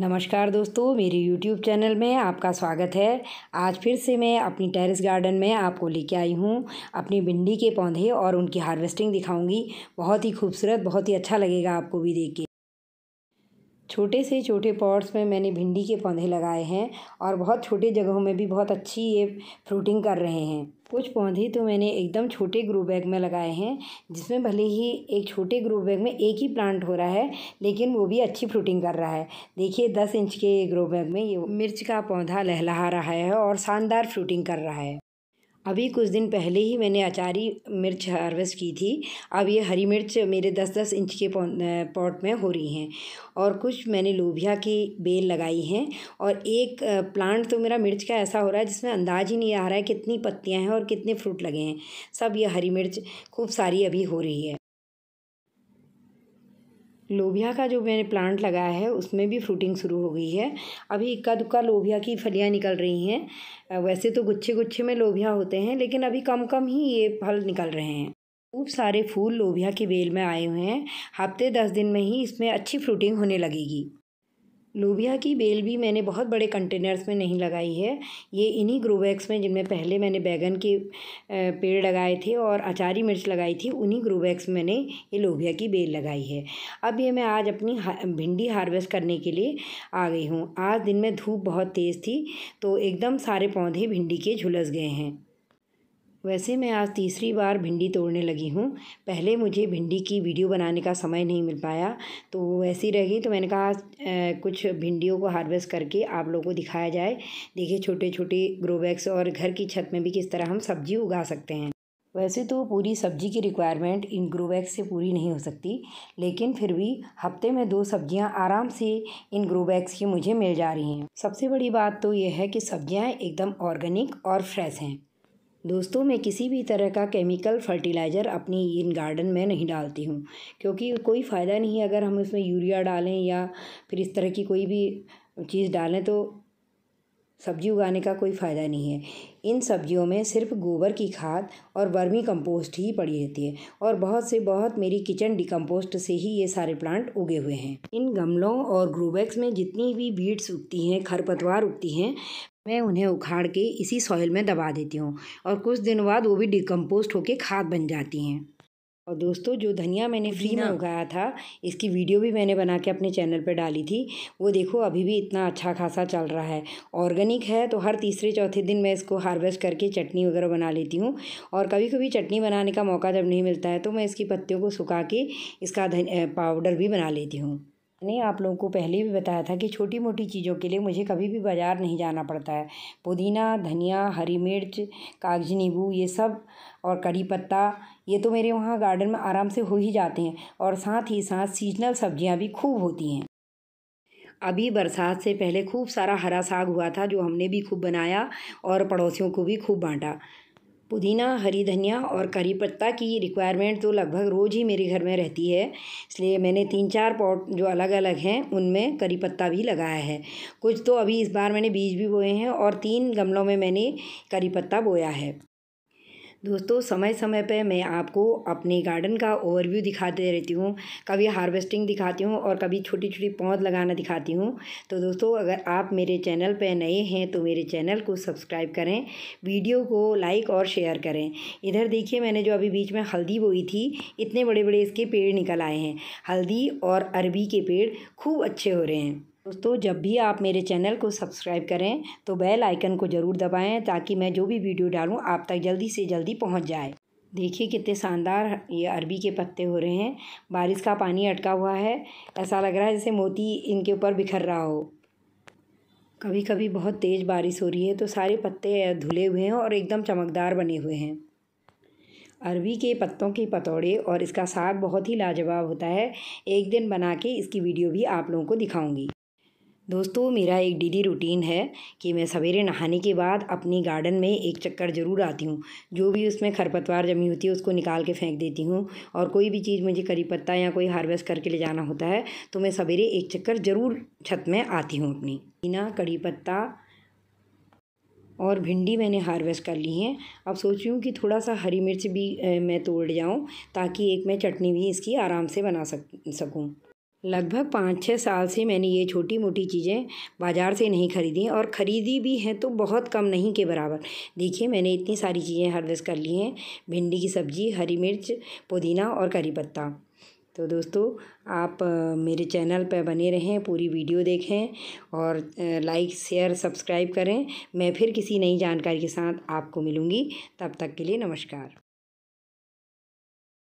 नमस्कार दोस्तों मेरे यूट्यूब चैनल में आपका स्वागत है आज फिर से मैं अपनी टेरेस गार्डन में आपको लेके आई हूँ अपनी भिंडी के पौधे और उनकी हार्वेस्टिंग दिखाऊंगी बहुत ही खूबसूरत बहुत ही अच्छा लगेगा आपको भी देख के छोटे से छोटे पॉट्स में मैंने भिंडी के पौधे लगाए हैं और बहुत छोटे जगहों में भी बहुत अच्छी ये फ्रूटिंग कर रहे हैं कुछ पौधे तो मैंने एकदम छोटे ग्रो बैग में लगाए हैं जिसमें भले ही एक छोटे ग्रो बैग में एक ही प्लांट हो रहा है लेकिन वो भी अच्छी फ्रूटिंग कर रहा है देखिए दस इंच के ग्रो बैग में ये मिर्च का पौधा लहलहा रहा है और शानदार फ्रूटिंग कर रहा है अभी कुछ दिन पहले ही मैंने अचारी मिर्च हार्वेस्ट की थी अब ये हरी मिर्च मेरे दस दस इंच के पॉट में हो रही हैं और कुछ मैंने लोबिया की बेल लगाई हैं और एक प्लांट तो मेरा मिर्च का ऐसा हो रहा है जिसमें अंदाज ही नहीं आ रहा है कितनी पत्तियां हैं और कितने फ्रूट लगे हैं सब ये हरी मिर्च खूब सारी अभी हो रही है लोबिया का जो मैंने प्लांट लगाया है उसमें भी फ्रूटिंग शुरू हो गई है अभी इक्का दुक्का लोबिया की फलियाँ निकल रही हैं वैसे तो गुच्छे गुच्छे में लोबिया होते हैं लेकिन अभी कम कम ही ये फल निकल रहे हैं खूब सारे फूल लोबिया के बेल में आए हुए हैं हफ्ते दस दिन में ही इसमें अच्छी फ्रूटिंग होने लगेगी लोबिया की बेल भी मैंने बहुत बड़े कंटेनर्स में नहीं लगाई है ये इन्हीं ग्रोबैक्स में जिनमें पहले मैंने बैगन के पेड़ लगाए थे और अचारी मिर्च लगाई थी उन्हीं ग्रोबैक्स में मैंने ये लोबिया की बेल लगाई है अब ये मैं आज अपनी भिंडी हार्वेस्ट करने के लिए आ गई हूँ आज दिन में धूप बहुत तेज़ थी तो एकदम सारे पौधे भिंडी के झुलस गए हैं वैसे मैं आज तीसरी बार भिंडी तोड़ने लगी हूँ पहले मुझे भिंडी की वीडियो बनाने का समय नहीं मिल पाया तो वो वैसी रह गई तो मैंने कहा कुछ भिंडियों को हार्वेस्ट करके आप लोगों को दिखाया जाए देखिए छोटे छोटे ग्रोबैक्स और घर की छत में भी किस तरह हम सब्जी उगा सकते हैं वैसे तो पूरी सब्जी की रिक्वायरमेंट इन ग्रोबैक्स से पूरी नहीं हो सकती लेकिन फिर भी हफ्ते में दो सब्जियां आराम से इन ग्रोबैक्स की मुझे मिल जा रही हैं सबसे बड़ी बात तो यह है कि सब्जियां एकदम ऑर्गेनिक और फ्रेश हैं दोस्तों मैं किसी भी तरह का केमिकल फर्टिलाइज़र अपनी इन गार्डन में नहीं डालती हूँ क्योंकि कोई फ़ायदा नहीं है अगर हम उसमें यूरिया डालें या फिर इस तरह की कोई भी चीज़ डालें तो सब्जी उगाने का कोई फ़ायदा नहीं है इन सब्जियों में सिर्फ गोबर की खाद और वर्मी कंपोस्ट ही पड़ी रहती है और बहुत से बहुत मेरी किचन डिकम्पोस्ट से ही ये सारे प्लांट उगे हुए हैं इन गमलों और ग्रोबैक्स में जितनी भी बीड्स उगती हैं खरपतवार उगती हैं मैं उन्हें उखाड़ के इसी सॉइल में दबा देती हूँ और कुछ दिनों बाद वो भी डिकम्पोस्ट होकर खाद बन जाती हैं और दोस्तों जो धनिया मैंने फ्री में उगाया था इसकी वीडियो भी मैंने बना के अपने चैनल पर डाली थी वो देखो अभी भी इतना अच्छा खासा चल रहा है ऑर्गेनिक है तो हर तीसरे चौथे दिन मैं इसको हार्वेस्ट करके चटनी वगैरह बना लेती हूँ और कभी कभी चटनी बनाने का मौका जब नहीं मिलता है तो मैं इसकी पत्तियों को सुखा के इसका पाउडर भी बना लेती हूँ मैंने आप लोगों को पहले भी बताया था कि छोटी मोटी चीज़ों के लिए मुझे कभी भी बाज़ार नहीं जाना पड़ता है पुदीना धनिया हरी मिर्च कागजी नींबू ये सब और कड़ी पत्ता ये तो मेरे वहाँ गार्डन में आराम से हो ही जाते हैं और साथ ही साथ सीजनल सब्जियाँ भी खूब होती हैं अभी बरसात से पहले खूब सारा हरा साग हुआ था जो हमने भी खूब बनाया और पड़ोसियों को भी खूब बांटा पुदीना हरी धनिया और करी पत्ता की रिक्वायरमेंट तो लगभग रोज़ ही मेरे घर में रहती है इसलिए मैंने तीन चार पॉट जो अलग अलग हैं उनमें करी पत्ता भी लगाया है कुछ तो अभी इस बार मैंने बीज भी बोए हैं और तीन गमलों में मैंने करी पत्ता बोया है दोस्तों समय समय पे मैं आपको अपने गार्डन का ओवरव्यू दिखाते रहती हूँ कभी हार्वेस्टिंग दिखाती हूँ और कभी छोटी छोटी पौध लगाना दिखाती हूँ तो दोस्तों अगर आप मेरे चैनल पे नए हैं तो मेरे चैनल को सब्सक्राइब करें वीडियो को लाइक और शेयर करें इधर देखिए मैंने जो अभी बीच में हल्दी बोई थी इतने बड़े बड़े इसके पेड़ निकल आए हैं हल्दी और अरबी के पेड़ खूब अच्छे हो रहे हैं दोस्तों जब भी आप मेरे चैनल को सब्सक्राइब करें तो बेल आइकन को ज़रूर दबाएं ताकि मैं जो भी वीडियो डालूं आप तक जल्दी से जल्दी पहुंच जाए देखिए कितने शानदार ये अरबी के पत्ते हो रहे हैं बारिश का पानी अटका हुआ है ऐसा लग रहा है जैसे मोती इनके ऊपर बिखर रहा हो कभी कभी बहुत तेज़ बारिश हो रही है तो सारे पत्ते धुले हुए हैं और एकदम चमकदार बने हुए हैं अरबी के पत्तों के पतौड़े और इसका साग बहुत ही लाजवाब होता है एक दिन बना के इसकी वीडियो भी आप लोगों को दिखाऊंगी दोस्तों मेरा एक डेली रूटीन है कि मैं सवेरे नहाने के बाद अपनी गार्डन में एक चक्कर ज़रूर आती हूँ जो भी उसमें खरपतवार जमी होती है उसको निकाल के फेंक देती हूँ और कोई भी चीज़ मुझे करी पत्ता या कोई हार्वेस्ट करके ले जाना होता है तो मैं सवेरे एक चक्कर ज़रूर छत में आती हूँ अपनी बिना कड़ी पत्ता और भिंडी मैंने हार्वेस्ट कर ली है अब सोच रही हूँ कि थोड़ा सा हरी मिर्च भी मैं तोड़ जाऊँ ताकि एक मैं चटनी भी इसकी आराम से बना सक सकूँ लगभग पाँच छः साल से मैंने ये छोटी मोटी चीज़ें बाज़ार से नहीं खरीदी और ख़रीदी भी हैं तो बहुत कम नहीं के बराबर देखिए मैंने इतनी सारी चीज़ें हार्वेस्ट कर ली हैं भिंडी की सब्ज़ी हरी मिर्च पुदीना और करी पत्ता तो दोस्तों आप मेरे चैनल पर बने रहें पूरी वीडियो देखें और लाइक शेयर सब्सक्राइब करें मैं फिर किसी नई जानकारी के साथ आपको मिलूँगी तब तक के लिए नमस्कार